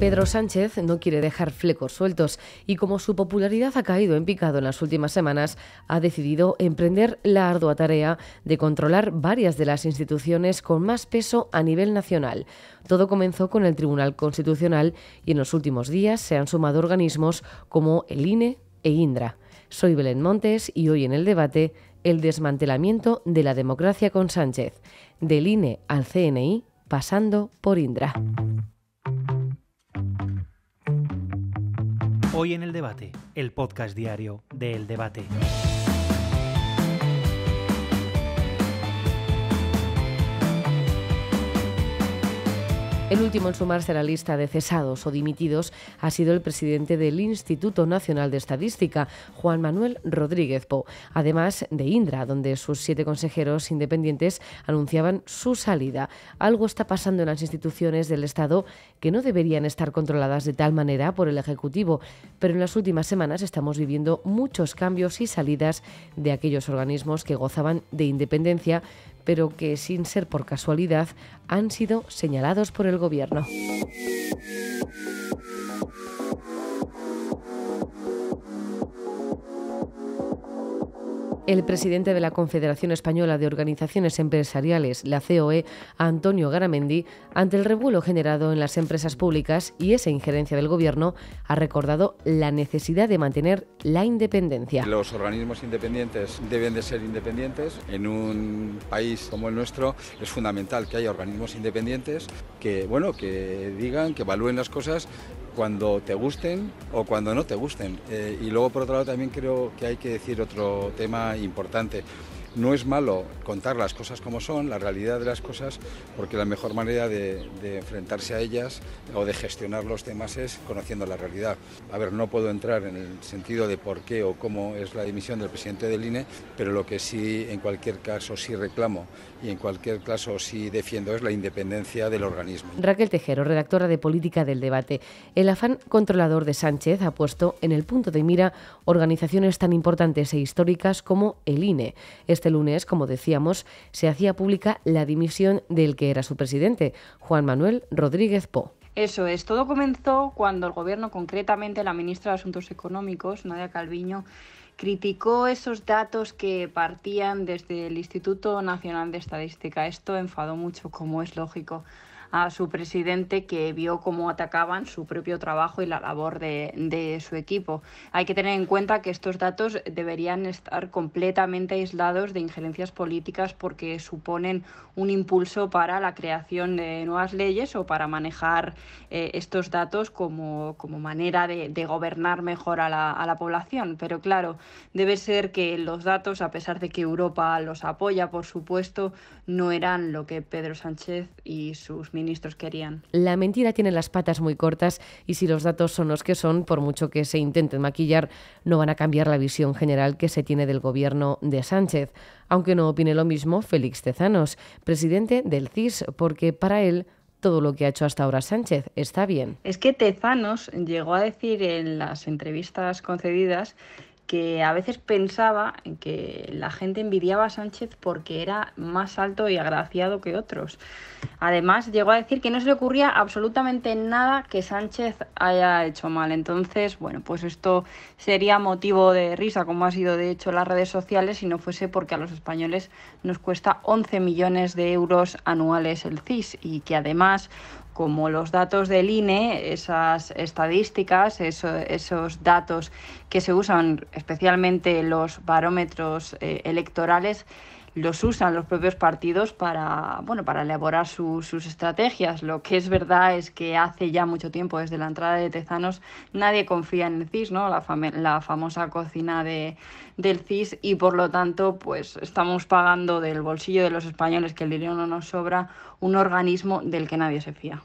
Pedro Sánchez no quiere dejar flecos sueltos y como su popularidad ha caído en picado en las últimas semanas, ha decidido emprender la ardua tarea de controlar varias de las instituciones con más peso a nivel nacional. Todo comenzó con el Tribunal Constitucional y en los últimos días se han sumado organismos como el INE e, e Indra. Soy Belén Montes y hoy en el debate el desmantelamiento de la democracia con Sánchez, del INE al CNI pasando por Indra. Hoy en el debate, el podcast diario de El Debate. El último en sumarse a la lista de cesados o dimitidos ha sido el presidente del Instituto Nacional de Estadística, Juan Manuel Rodríguez Po, además de Indra, donde sus siete consejeros independientes anunciaban su salida. Algo está pasando en las instituciones del Estado que no deberían estar controladas de tal manera por el Ejecutivo, pero en las últimas semanas estamos viviendo muchos cambios y salidas de aquellos organismos que gozaban de independencia, pero que sin ser por casualidad han sido señalados por el gobierno. El presidente de la Confederación Española de Organizaciones Empresariales, la COE, Antonio Garamendi, ante el revuelo generado en las empresas públicas y esa injerencia del Gobierno, ha recordado la necesidad de mantener la independencia. Los organismos independientes deben de ser independientes. En un país como el nuestro es fundamental que haya organismos independientes que, bueno, que digan, que evalúen las cosas cuando te gusten o cuando no te gusten. Eh, y luego, por otro lado, también creo que hay que decir otro tema importante. No es malo contar las cosas como son, la realidad de las cosas, porque la mejor manera de, de enfrentarse a ellas o de gestionar los temas es conociendo la realidad. A ver, no puedo entrar en el sentido de por qué o cómo es la dimisión del presidente del INE, pero lo que sí, en cualquier caso, sí reclamo y en cualquier caso sí defiendo es la independencia del organismo. Raquel Tejero, redactora de Política del Debate. El afán controlador de Sánchez ha puesto en el punto de mira organizaciones tan importantes e históricas como el INE. Este lunes, como decíamos, se hacía pública la dimisión del que era su presidente, Juan Manuel Rodríguez Po. Eso es, todo comenzó cuando el gobierno, concretamente la ministra de Asuntos Económicos, Nadia Calviño, criticó esos datos que partían desde el Instituto Nacional de Estadística. Esto enfadó mucho, como es lógico a su presidente que vio cómo atacaban su propio trabajo y la labor de, su equipo. Hay que tener en cuenta que estos datos deberían estar completamente aislados de injerencias políticas porque suponen un impulso para la creación de nuevas leyes o para manejar eh, estos datos como, como manera de, gobernar mejor a la, a la población. Pero claro, debe ser que los datos, a pesar de que Europa los apoya, por supuesto, no eran lo que Pedro Sánchez y sus ministros querían. La mentira tiene las patas muy cortas y si los datos son los que son, por mucho que se intenten maquillar, no van a cambiar la visión general que se tiene del gobierno de Sánchez. Aunque no opine lo mismo Félix Tezanos, presidente del CIS, porque para él todo lo que ha hecho hasta ahora Sánchez. Está bien. Es que Tezanos llegó a decir en las entrevistas concedidas que a veces pensaba que la gente envidiaba a Sánchez porque era más alto y agraciado que otros. Además, llegó a decir que no se le ocurría absolutamente nada que Sánchez haya hecho mal. Entonces, bueno, pues esto sería motivo de risa, como ha sido de hecho las redes sociales, si no fuese porque a los españoles nos cuesta 11 millones de euros anuales el CIS y que además como los datos del INE, esas estadísticas, esos datos que se usan especialmente los barómetros eh, electorales, los usan los propios partidos para, bueno, para elaborar sus estrategias. Lo que es verdad es que hace ya mucho tiempo, desde la entrada de Tezanos, nadie confía en el CIS, ¿no? la, la famosa cocina de, del CIS, y por lo tanto, pues estamos pagando del bolsillo de los españoles, que el dinero no nos sobra, un organismo del que nadie se fía.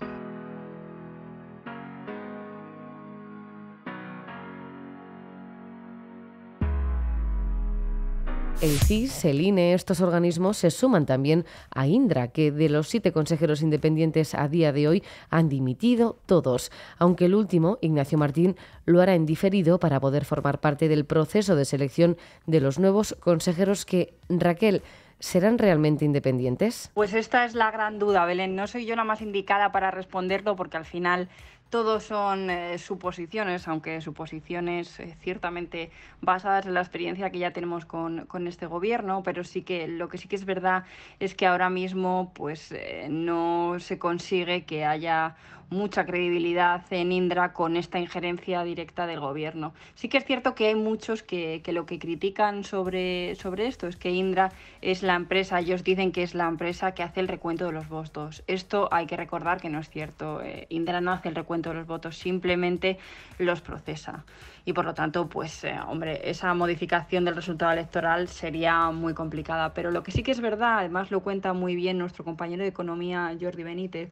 el CIS, el INE, estos organismos se suman también a Indra, que de los siete consejeros independientes a día de hoy han dimitido todos, aunque el último, Ignacio Martín, lo hará en diferido para poder formar parte del proceso de selección de los nuevos consejeros que Raquel ¿Serán realmente independientes? Pues esta es la gran duda, Belén. No soy yo la más indicada para responderlo porque al final todo son eh, suposiciones, aunque suposiciones eh, ciertamente basadas en la experiencia que ya tenemos con, este gobierno, pero sí que lo que sí que es verdad es que ahora mismo pues eh, no se consigue que haya mucha credibilidad en Indra con esta injerencia directa del gobierno. Sí que es cierto que hay muchos que, que lo que critican sobre, sobre esto es que Indra es la empresa, ellos dicen que es la empresa que hace el recuento de los votos. Esto hay que recordar que no es cierto. Eh, Indra no hace el recuento de los votos, simplemente los procesa. Y por lo tanto, pues eh, hombre, esa modificación del resultado electoral sería muy complicada. Pero lo que sí que es verdad, además lo cuenta muy bien nuestro compañero de economía Jordi Benítez,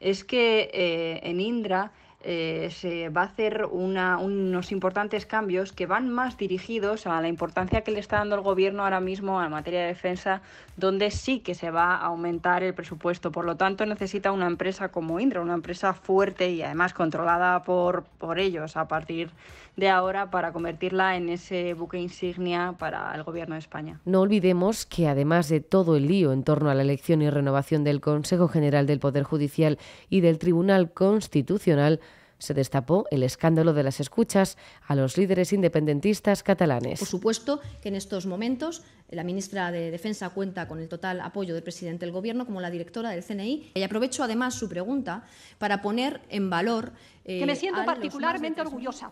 es que... Eh, eh, en Indra eh, se va a hacer unos importantes cambios que van más dirigidos a la importancia que le está dando el gobierno ahora mismo en materia de defensa, donde sí que se va a aumentar el presupuesto. Por lo tanto, necesita una empresa como Indra, una empresa fuerte y además controlada por, por ellos a partir de ahora para convertirla en ese buque insignia para el gobierno de España. No olvidemos que además de todo el lío en torno a la elección y renovación del Consejo General del Poder Judicial y del Tribunal Constitucional, se destapó el escándalo de las escuchas a los líderes independentistas catalanes. Por supuesto que en estos momentos eh, la ministra de Defensa cuenta con el total apoyo del presidente del Gobierno como la directora del CNI. Y aprovecho además su pregunta para poner en valor. Eh, que me siento particularmente orgullosa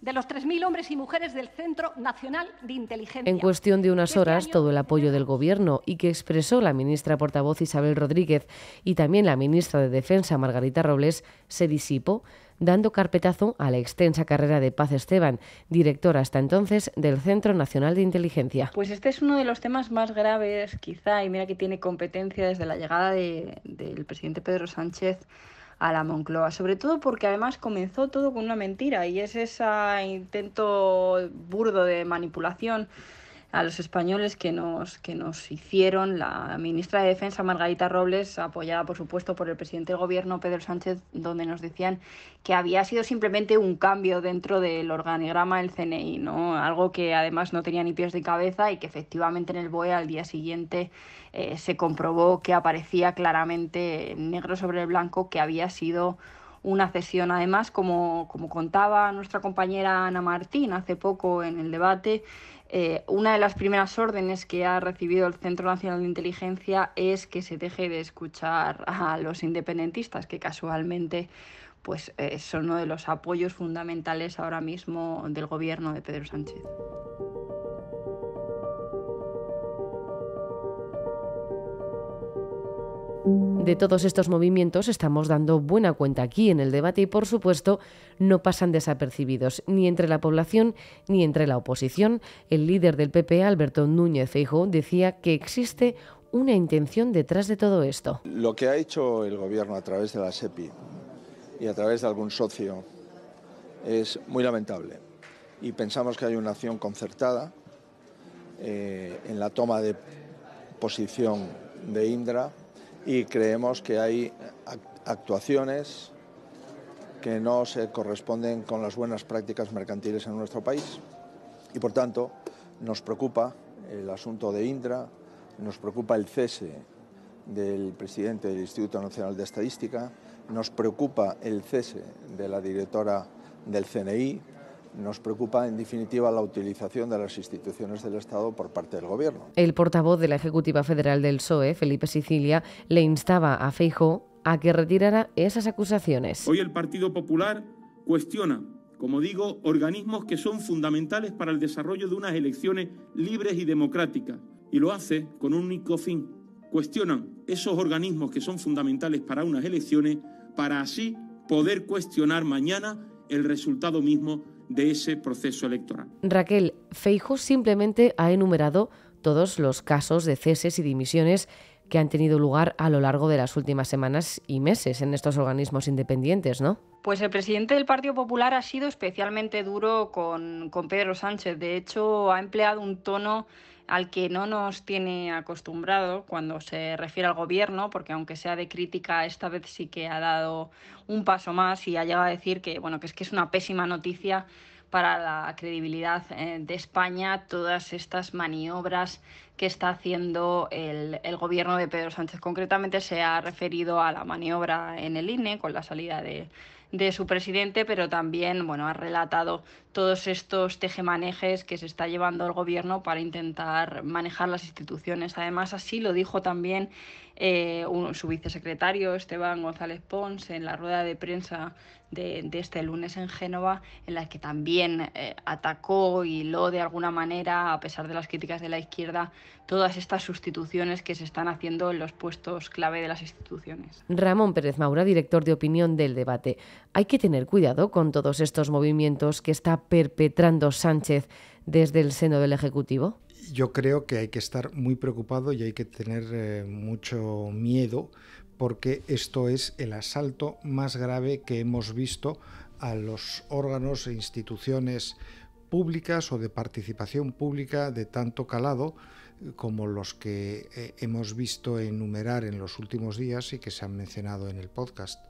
de los 3.000 hombres y mujeres del Centro Nacional de Inteligencia. En cuestión de unas este horas, todo el apoyo del Gobierno y que expresó la ministra portavoz Isabel Rodríguez y también la ministra de Defensa Margarita Robles se disipó dando carpetazo a la extensa carrera de Paz Esteban, director hasta entonces del Centro Nacional de Inteligencia. Pues este es uno de los temas más graves, quizá, y mira que tiene competencia desde la llegada del presidente Pedro Sánchez a la Moncloa, sobre todo porque además comenzó todo con una mentira y es ese intento burdo de manipulación a los españoles que nos, que nos hicieron la ministra de Defensa, Margarita Robles, apoyada por supuesto por el presidente del gobierno, Pedro Sánchez, donde nos decían que había sido simplemente un cambio dentro del organigrama del CNI, ¿no? algo que además no tenía ni pies de cabeza y que efectivamente en el BOE al día siguiente eh, se comprobó que aparecía claramente negro sobre el blanco que había sido una cesión. Además, como, contaba nuestra compañera Ana Martín hace poco en el debate, eh, una de las primeras órdenes que ha recibido el Centro Nacional de Inteligencia es que se deje de escuchar a los independentistas, que casualmente pues, eh, son uno de los apoyos fundamentales ahora mismo del gobierno de Pedro Sánchez. De todos estos movimientos estamos dando buena cuenta aquí en el debate y, por supuesto, no pasan desapercibidos ni entre la población ni entre la oposición. El líder del PP, Alberto Núñez Feijóo, decía que existe una intención detrás de todo esto. Lo que ha hecho el gobierno a través de la SEPI y a través de algún socio es muy lamentable y pensamos que hay una acción concertada eh, en la toma de posición de Indra y creemos que hay actuaciones que no se corresponden con las buenas prácticas mercantiles en nuestro país. Y por tanto, nos preocupa el asunto de Indra, nos preocupa el cese del presidente del Instituto Nacional de Estadística, nos preocupa el cese de la directora del CNI, nos preocupa, en definitiva, la utilización de las instituciones del Estado por parte del Gobierno. El portavoz de la Ejecutiva Federal del PSOE, Felipe Sicilia, le instaba a Feijo a que retirara esas acusaciones. Hoy el Partido Popular cuestiona, como digo, organismos que son fundamentales para el desarrollo de unas elecciones libres y democráticas, y lo hace con un único fin. Cuestionan esos organismos que son fundamentales para unas elecciones para así poder cuestionar mañana el resultado mismo de ese proceso electoral. Raquel, Feijo simplemente ha enumerado todos los casos de ceses y dimisiones que han tenido lugar a lo largo de las últimas semanas y meses en estos organismos independientes, ¿no? Pues el presidente del Partido Popular ha sido especialmente duro con, con Pedro Sánchez. De hecho, ha empleado un tono al que no nos tiene acostumbrado cuando se refiere al gobierno, porque aunque sea de crítica, esta vez sí que ha dado un paso más y ha llegado a decir que, bueno, es que es una pésima noticia para la credibilidad eh, de España todas estas maniobras que está haciendo el, gobierno de Pedro Sánchez. Concretamente se ha referido a la maniobra en el INE con la salida de, su presidente, pero también bueno, ha relatado todos estos tejemanejes que se está llevando el gobierno para intentar manejar las instituciones. Además, así lo dijo también eh, su vicesecretario Esteban González Pons en la rueda de prensa de, este lunes en Génova, en la que también eh, atacó y lo de alguna manera, a pesar de las críticas de la izquierda, todas estas sustituciones que se están haciendo en los puestos clave de las instituciones. Ramón Pérez Maura, director de opinión del debate. Hay que tener cuidado con todos estos movimientos que está perpetrando Sánchez desde el seno del Ejecutivo. Yo creo que hay que estar muy preocupado y hay que tener eh, mucho miedo porque esto es el asalto más grave que hemos visto a los órganos e instituciones públicas o de participación pública de tanto calado como los que eh, hemos visto enumerar en los últimos días y que se han mencionado en el podcast.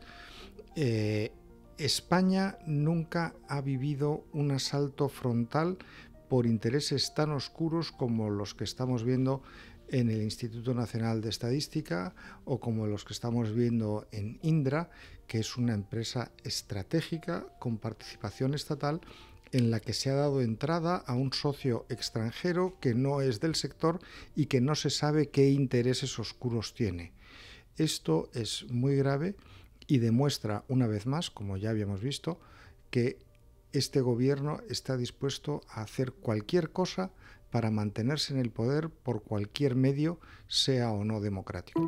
Eh, España nunca ha vivido un asalto frontal por intereses tan oscuros como los que estamos viendo en el Instituto Nacional de Estadística o como los que estamos viendo en Indra, que es una empresa estratégica con participación estatal en la que se ha dado entrada a un socio extranjero que no es del sector y que no se sabe qué intereses oscuros tiene. Esto es muy grave y demuestra una vez más, como ya habíamos visto, que este gobierno está dispuesto a hacer cualquier cosa para mantenerse en el poder por cualquier medio, sea o no democrático.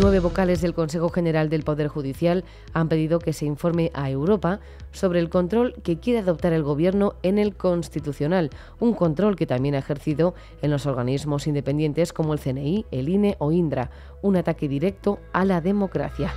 Nueve vocales del Consejo General del Poder Judicial han pedido que se informe a Europa sobre el control que quiere adoptar el Gobierno en el Constitucional, un control que también ha ejercido en los organismos independientes como el CNI, el INE o INDRA, un ataque directo a la democracia.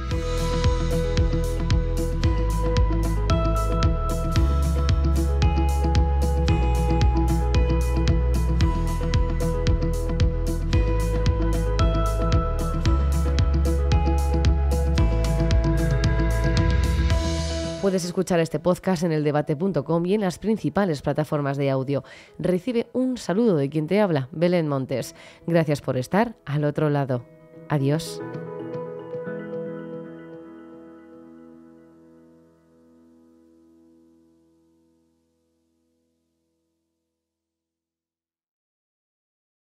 Puedes escuchar este podcast en eldebate.com y en las principales plataformas de audio. Recibe un saludo de quien te habla, Belén Montes. Gracias por estar al otro lado. Adiós.